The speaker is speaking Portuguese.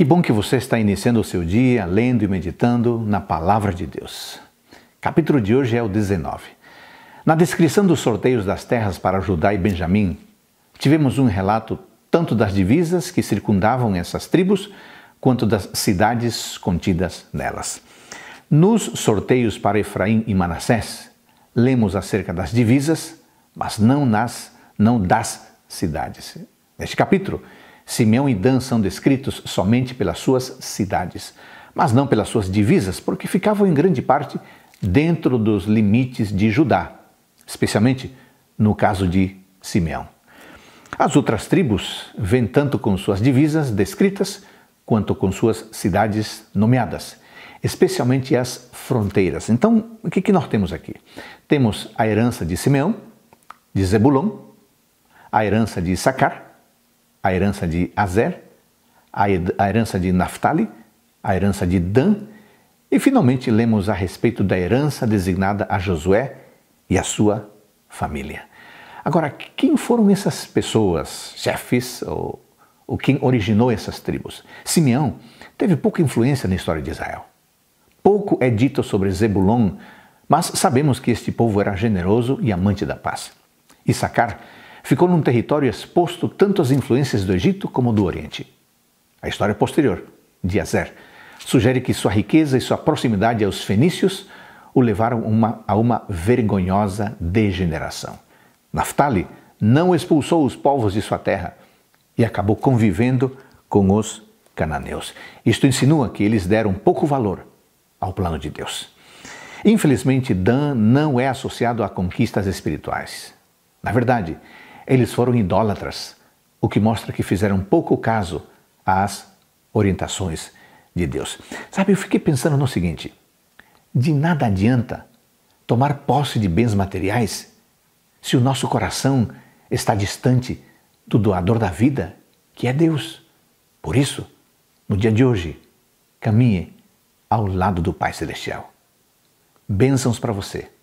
Que bom que você está iniciando o seu dia lendo e meditando na Palavra de Deus. Capítulo de hoje é o 19. Na descrição dos sorteios das terras para Judá e Benjamim, tivemos um relato tanto das divisas que circundavam essas tribos, quanto das cidades contidas nelas. Nos sorteios para Efraim e Manassés, lemos acerca das divisas, mas não nas, não das cidades. Neste capítulo, Simeão e Dan são descritos somente pelas suas cidades, mas não pelas suas divisas, porque ficavam em grande parte dentro dos limites de Judá, especialmente no caso de Simeão. As outras tribos vêm tanto com suas divisas descritas quanto com suas cidades nomeadas, especialmente as fronteiras. Então, o que, nós temos aqui? Temos a herança de Simeão, de Zebulon, a herança de Sacar, a herança de Azer, a herança de Naphtali, a herança de Dan, e finalmente lemos a respeito da herança designada a Josué e a sua família. Agora, quem foram essas pessoas, chefes, ou, ou quem originou essas tribos? Simeão teve pouca influência na história de Israel. Pouco é dito sobre Zebulon, mas sabemos que este povo era generoso e amante da paz. Issacar ficou num território exposto tanto às influências do Egito como do Oriente. A história posterior, de Azer, sugere que sua riqueza e sua proximidade aos fenícios o levaram uma, a uma vergonhosa degeneração. Naftali não expulsou os povos de sua terra e acabou convivendo com os cananeus. Isto insinua que eles deram pouco valor ao plano de Deus. Infelizmente, Dan não é associado a conquistas espirituais. Na verdade, eles foram idólatras, o que mostra que fizeram pouco caso às orientações de Deus. Sabe, eu fiquei pensando no seguinte: de nada adianta tomar posse de bens materiais se o nosso coração está distante do doador da vida, que é Deus. Por isso, no dia de hoje, caminhe ao lado do Pai Celestial. Bênçãos para você.